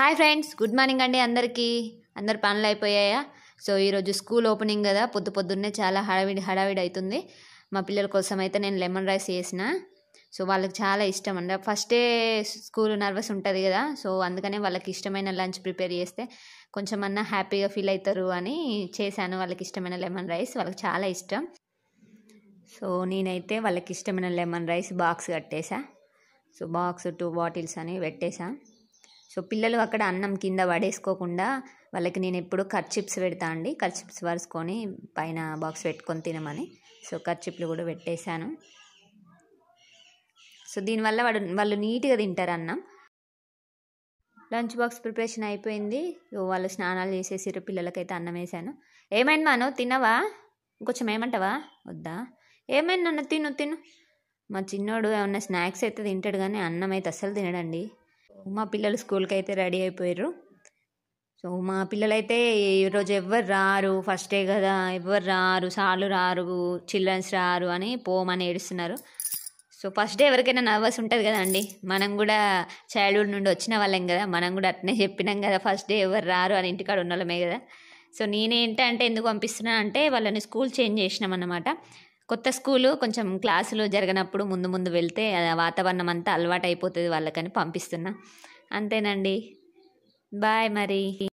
hi friends good morning అండి అందరికీ అందరు పనులు అయిపోయాయా సో ఈరోజు స్కూల్ ఓపెనింగ్ కదా పొద్దు పొద్దున్నే చాలా హడావిడి హడావిడి అవుతుంది మా పిల్లల కోసం అయితే నేను లెమన్ రైస్ చేసిన సో వాళ్ళకి చాలా ఇష్టం అండి ఫస్టే స్కూల్ నర్వస్ ఉంటుంది కదా సో అందుకనే వాళ్ళకి ఇష్టమైన లంచ్ ప్రిపేర్ చేస్తే కొంచెం అన్నా హ్యాపీగా ఫీల్ అవుతారు అని చేశాను వాళ్ళకి ఇష్టమైన లెమన్ రైస్ వాళ్ళకి చాలా ఇష్టం సో నేనైతే వాళ్ళకి ఇష్టమైన లెమన్ రైస్ బాక్స్ కట్టేశా సో బాక్స్ టూ బాటిల్స్ అని పెట్టేశాను సో పిల్లలు అక్కడ అన్నం కింద పడేసుకోకుండా వాళ్ళకి నేను ఎప్పుడు కర్చిప్స్ పెడతా అండి కర్చిప్స్ వరుసుకొని పైన బాక్స్ పెట్టుకొని తినమని సో కర్చిప్లు కూడా పెట్టేశాను సో దీనివల్ల వాడు వాళ్ళు నీట్గా తింటారు అన్నం లంచ్ బాక్స్ ప్రిపరేషన్ అయిపోయింది వాళ్ళు స్నానాలు చేసేసారు పిల్లలకైతే అన్నం వేసాను ఏమైంది మాను తినవా ఇంకొంచెం ఏమంటావా వద్దా ఏమైంది నన్ను తిను తిను మా చిన్నోడు ఏమన్నా స్నాక్స్ అయితే తింటాడు కానీ అన్నం అయితే అస్సలు తినడండి మా పిల్లలు స్కూల్కి అయితే రెడీ అయిపోయారు సో మా పిల్లలైతే ఈరోజు ఎవ్వరు రారు ఫస్టే కదా ఎవ్వరు రారు సార్లు రారు చిల్డ్రన్స్ రారు అని పోమని ఏడుస్తున్నారు సో ఫస్ట్ డే ఎవరికైనా నర్వస్ ఉంటుంది కదండి మనం కూడా చైల్డ్హుడ్ నుండి వచ్చిన వాళ్ళం కదా మనం కూడా అట్నే చెప్పినాం కదా ఫస్ట్ డే ఎవరు రారు అని ఇంటికాడ ఉన్న వాళ్ళమే కదా సో నేనేంటంటే ఎందుకు పంపిస్తున్నా అంటే వాళ్ళని స్కూల్ చేంజ్ చేసినాం అన్నమాట కొత్త స్కూలు కొంచెం క్లాసులు జరిగినప్పుడు ముందు ముందు వెళ్తే వాతావరణం అంతా అలవాటు అయిపోతుంది వాళ్ళకని పంపిస్తున్నా అంతేనండి బాయ్ మరి